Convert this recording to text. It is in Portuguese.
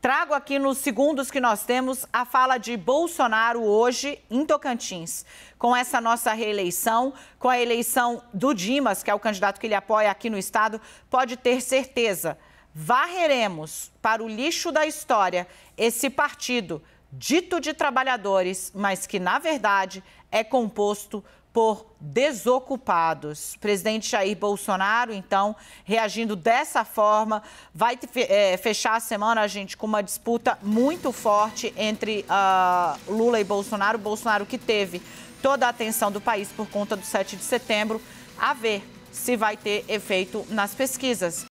Trago aqui nos segundos que nós temos a fala de Bolsonaro hoje em Tocantins. Com essa nossa reeleição, com a eleição do Dimas, que é o candidato que ele apoia aqui no estado, pode ter certeza. Varreremos para o lixo da história esse partido dito de trabalhadores, mas que, na verdade, é composto por desocupados. presidente Jair Bolsonaro, então, reagindo dessa forma, vai eh, fechar a semana, gente, com uma disputa muito forte entre uh, Lula e Bolsonaro. Bolsonaro que teve toda a atenção do país por conta do 7 de setembro, a ver se vai ter efeito nas pesquisas.